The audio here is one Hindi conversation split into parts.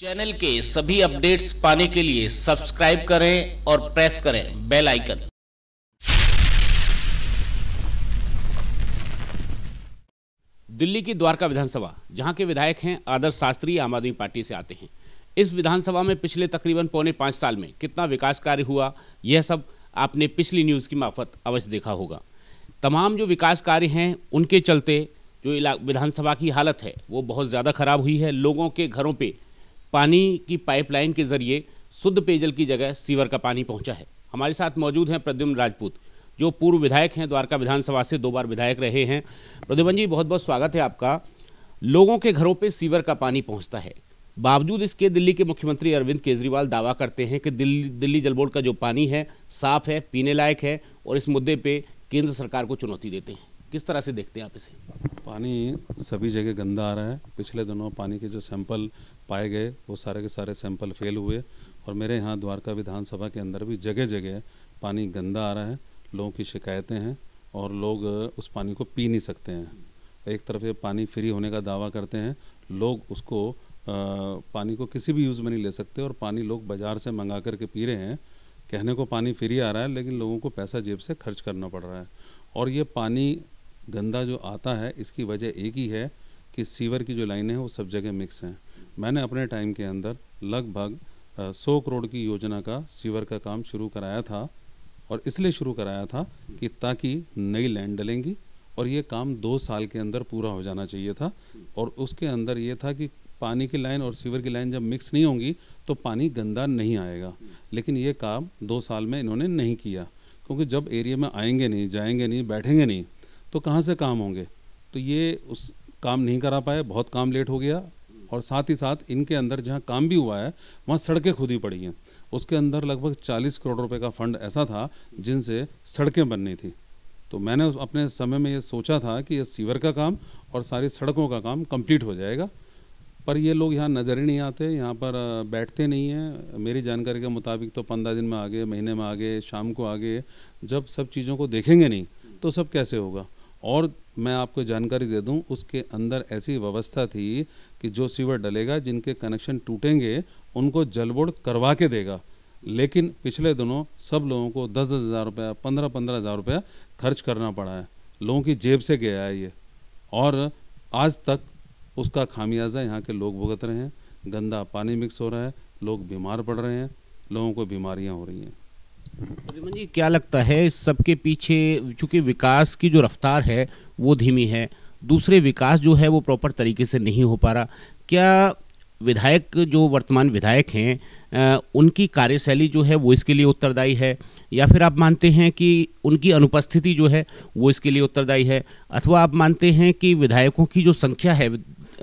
चैनल के सभी अपडेट्स पाने के लिए सब्सक्राइब करें और प्रेस करें बेल आइकन दिल्ली की द्वारका विधानसभा जहां के विधायक हैं आदर्श शास्त्री आम आदमी पार्टी से आते हैं इस विधानसभा में पिछले तकरीबन पौने पांच साल में कितना विकास कार्य हुआ यह सब आपने पिछली न्यूज़ की मार्फत अवश्य देखा होगा तमाम जो विकास कार्य हैं उनके चलते जो विधानसभा की हालत है वो बहुत ज़्यादा ख़राब हुई है लोगों के घरों पर पानी की पाइपलाइन के जरिए शुद्ध पेयजल की जगह सीवर का पानी पहुंचा है हमारे साथ मौजूद हैं प्रद्युम्न राजपूत जो पूर्व विधायक हैं द्वारका विधानसभा से दो बार विधायक रहे हैं प्रद्युमन जी बहुत बहुत स्वागत है आपका लोगों के घरों पर सीवर का पानी पहुँचता है बावजूद इसके दिल्ली के मुख्यमंत्री अरविंद केजरीवाल दावा करते हैं कि दिल्ली दिल्ली जल बोर्ड का जो पानी है साफ है पीने लायक है और इस मुद्दे पे केंद्र सरकार को चुनौती देते हैं किस तरह से देखते हैं आप इसे पानी सभी जगह गंदा आ रहा है पिछले दिनों पानी के जो सैंपल पाए गए वो सारे के सारे सैंपल फेल हुए और मेरे यहाँ द्वारका विधानसभा के अंदर भी जगह जगह पानी गंदा आ रहा है लोगों की शिकायतें हैं और लोग उस पानी को पी नहीं सकते हैं एक तरफ ये पानी फ्री होने का दावा करते हैं लोग उसको आ, पानी को किसी भी यूज़ में नहीं ले सकते और पानी लोग बाज़ार से मंगा करके पी रहे हैं कहने को पानी फ्री आ रहा है लेकिन लोगों को पैसा जेब से खर्च करना पड़ रहा है और ये पानी गंदा जो आता है इसकी वजह एक ही है कि सीवर की जो लाइनें हैं वो सब जगह मिक्स हैं मैंने अपने टाइम के अंदर लगभग सौ करोड़ की योजना का सीवर का काम शुरू कराया था और इसलिए शुरू कराया था कि ताकि नई लैंड डलेंगी और ये काम दो साल के अंदर पूरा हो जाना चाहिए था और उसके अंदर ये था कि पानी की लाइन और सीवर की लाइन जब मिक्स नहीं होंगी तो पानी गंदा नहीं आएगा लेकिन ये काम दो साल में इन्होंने नहीं किया क्योंकि जब एरिया में आएंगे नहीं जाएंगे नहीं बैठेंगे नहीं तो कहाँ से काम होंगे तो ये उस काम नहीं करा पाए बहुत काम लेट हो गया और साथ ही साथ इनके अंदर जहाँ काम भी हुआ है वहाँ सड़कें खुदी पड़ी हैं उसके अंदर लगभग 40 करोड़ रुपए का फंड ऐसा था जिनसे सड़कें बननी थी तो मैंने अपने समय में ये सोचा था कि ये सीवर का काम और सारी सड़कों का काम कंप्लीट हो जाएगा पर ये लोग यहाँ नज़र ही नहीं आते यहाँ पर बैठते नहीं हैं मेरी जानकारी के मुताबिक तो पंद्रह दिन में आगे महीने में आगे शाम को आगे जब सब चीज़ों को देखेंगे नहीं तो सब कैसे होगा और मैं आपको जानकारी दे दूं उसके अंदर ऐसी व्यवस्था थी कि जो सीवर डलेगा जिनके कनेक्शन टूटेंगे उनको जल बोर्ड करवा के देगा लेकिन पिछले दिनों सब लोगों को दस दस हज़ार रुपया पंद्रह पंद्रह हज़ार रुपया खर्च करना पड़ा है लोगों की जेब से गया है ये और आज तक उसका खामियाजा यहाँ के लोग भुगत रहे हैं गंदा पानी मिक्स हो रहा है लोग बीमार पड़ रहे हैं लोगों को बीमारियाँ हो रही हैं रमन जी क्या लगता है इस सब के पीछे चूँकि विकास की जो रफ्तार है वो धीमी है दूसरे विकास जो है वो प्रॉपर तरीके से नहीं हो पा रहा क्या विधायक जो वर्तमान विधायक हैं उनकी कार्यशैली जो है वो इसके लिए उत्तरदायी है या फिर आप मानते हैं कि उनकी अनुपस्थिति जो है वो इसके लिए उत्तरदायी है अथवा आप मानते हैं कि विधायकों की जो संख्या है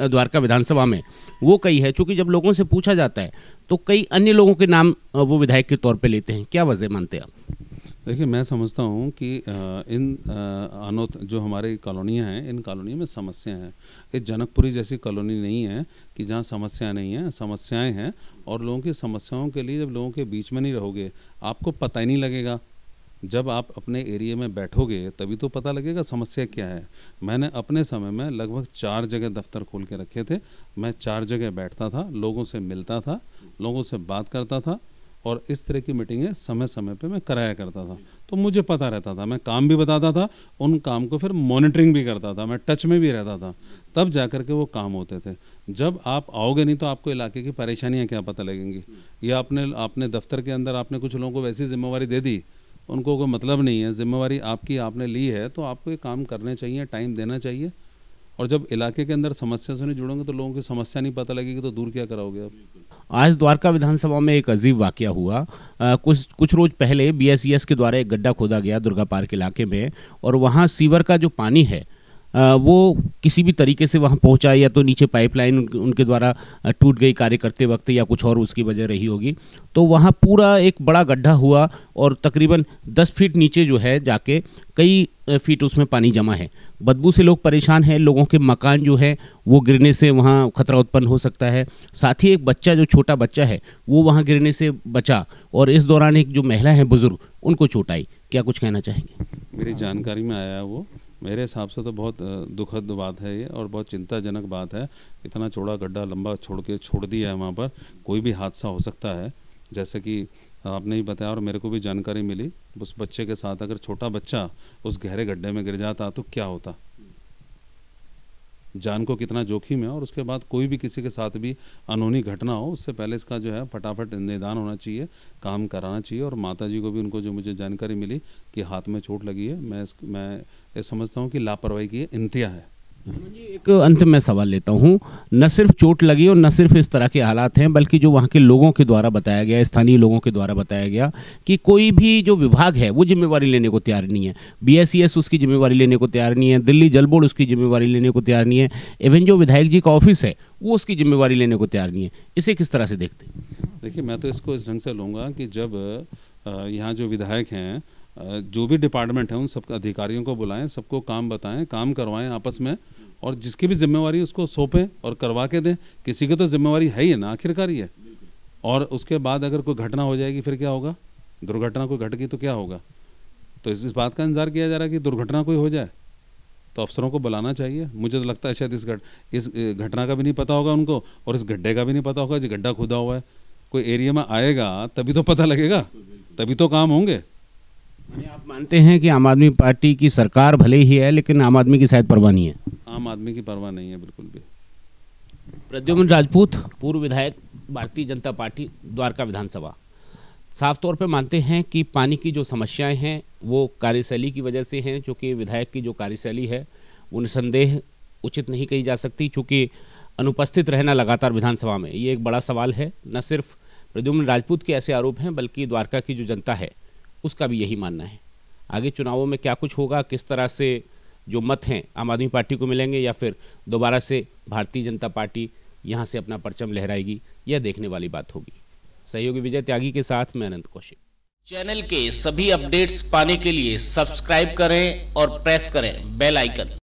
द्वारका विधानसभा में वो कई है चूँकि जब लोगों से पूछा जाता है तो कई अन्य लोगों के नाम वो विधायक के तौर पर लेते हैं क्या वजह मानते हैं आप देखिए मैं समझता हूँ कि इन अनोत जो हमारे कॉलोनियाँ हैं इन कॉलोनियों में समस्याएं हैं ये जनकपुरी जैसी कॉलोनी नहीं है कि जहाँ समस्या नहीं है समस्याएं हैं और लोगों की समस्याओं के लिए जब लोगों के बीच में नहीं रहोगे आपको पता ही नहीं लगेगा जब आप अपने एरिया में बैठोगे तभी तो पता लगेगा समस्या क्या है मैंने अपने समय में लगभग चार जगह दफ्तर खोल के रखे थे मैं चार जगह बैठता था लोगों से मिलता था लोगों से बात करता था और इस तरह की मीटिंगें समय समय पे मैं कराया करता था तो मुझे पता रहता था मैं काम भी बताता था उन काम को फिर मॉनिटरिंग भी करता था मैं टच में भी रहता था तब जा कर के वो काम होते थे जब आप आओगे नहीं तो आपको इलाके की परेशानियाँ क्या पता लगेंगी या आपने आपने दफ्तर के अंदर आपने कुछ लोगों को वैसी जिम्मेवारी दे दी उनको कोई मतलब नहीं है जिम्मेवारी आपकी आपने ली है तो आपको ये काम करने चाहिए टाइम देना चाहिए और जब इलाके के अंदर समस्या से नहीं जुड़ोगे तो लोगों की समस्या नहीं पता लगेगी तो दूर क्या कराओगे आप आज द्वारका विधानसभा में एक अजीब वाक्य हुआ आ, कुछ कुछ रोज पहले बीएसईएस e के द्वारा एक गड्ढा खोदा गया दुर्गा पार्क इलाके में और वहाँ सीवर का जो पानी है वो किसी भी तरीके से वहाँ पहुँचा या तो नीचे पाइपलाइन उनके द्वारा टूट गई कार्य करते वक्त या कुछ और उसकी वजह रही होगी तो वहाँ पूरा एक बड़ा गड्ढा हुआ और तकरीबन दस फीट नीचे जो है जाके कई फीट उसमें पानी जमा है बदबू से लोग परेशान हैं लोगों के मकान जो है वो गिरने से वहाँ खतरा उत्पन्न हो सकता है साथ ही एक बच्चा जो छोटा बच्चा है वो वहाँ गिरने से बचा और इस दौरान एक जो महिला है बुज़ुर्ग उनको चोट आई क्या कुछ कहना चाहेंगे मेरी जानकारी में आया वो मेरे हिसाब से तो बहुत दुखद बात है ये और बहुत चिंताजनक बात है इतना चौड़ा गड्ढा लंबा छोड़ के छोड़ दिया है वहाँ पर कोई भी हादसा हो सकता है जैसे कि आपने ही बताया और मेरे को भी जानकारी मिली उस बच्चे के साथ अगर छोटा बच्चा उस गहरे गड्ढे में गिर जाता तो क्या होता जान को कितना जोखिम है और उसके बाद कोई भी किसी के साथ भी अनहोनी घटना हो उससे पहले इसका जो है फटाफट निदान होना चाहिए काम कराना चाहिए और माता जी को भी उनको जो मुझे जानकारी मिली कि हाथ में चोट लगी है मैं इस मैं ये समझता हूँ कि लापरवाही की इंतिया है हाँ एक अंत में सवाल लेता हूँ न सिर्फ चोट लगी और न सिर्फ इस तरह के हालात हैं बल्कि जो वहाँ के लोगों के द्वारा बताया गया स्थानीय लोगों के द्वारा बताया गया कि कोई भी जो विभाग है वो जिम्मेवारी लेने को तैयार नहीं है बी e उसकी जिम्मेवारी लेने को तैयार नहीं है दिल्ली जल बोर्ड उसकी जिम्मेवारी लेने को तैयार नहीं है इवन जो विधायक जी का ऑफिस है वो उसकी जिम्मेवारी लेने को तैयार नहीं है इसे किस तरह से देखते हैं देखिए मैं तो इसको इस ढंग से लूँगा कि जब यहाँ जो विधायक हैं जो भी डिपार्टमेंट है उन सब अधिकारियों को बुलाएं सबको काम बताएं काम करवाएं आपस में और जिसकी भी जिम्मेवारी उसको सौंपें और करवा के दें किसी की तो जिम्मेवारी है ही ना आखिरकार ये और उसके बाद अगर कोई घटना हो जाएगी फिर क्या होगा दुर्घटना कोई घटगी तो क्या होगा तो इस, इस बात का इंतजार किया जा रहा है कि दुर्घटना कोई हो जाए तो अफसरों को बुलाना चाहिए मुझे तो लगता है शायद इस घट इस घटना का भी नहीं पता होगा उनको और इस गड्ढे का भी नहीं पता होगा जो गड्ढा खुदा हुआ है कोई एरिया में आएगा तभी तो पता लगेगा तभी तो काम होंगे आप मानते हैं कि आम आदमी पार्टी की सरकार भले ही है लेकिन आम आदमी की शायद परवाह नहीं है आम आदमी की परवाह नहीं है बिल्कुल भी प्रद्युमन राजपूत पूर्व विधायक भारतीय जनता पार्टी द्वारका विधानसभा साफ तौर पर मानते हैं कि पानी की जो समस्याएं हैं वो कार्यशैली की वजह से हैं चूँकि विधायक की जो कार्यशैली है वो निसंदेह उचित नहीं कही जा सकती चूँकि अनुपस्थित रहना लगातार विधानसभा में ये एक बड़ा सवाल है न सिर्फ प्रद्युम्न राजपूत के ऐसे आरोप हैं बल्कि द्वारका की जो जनता है उसका भी यही मानना है आगे चुनावों में क्या कुछ होगा किस तरह से जो मत हैं आम आदमी पार्टी को मिलेंगे या फिर दोबारा से भारतीय जनता पार्टी यहाँ से अपना परचम लहराएगी यह देखने वाली बात होगी सहयोगी विजय त्यागी के साथ मैं अनंत कौशिक चैनल के सभी अपडेट्स पाने के लिए सब्सक्राइब करें और प्रेस करें बेल आइकन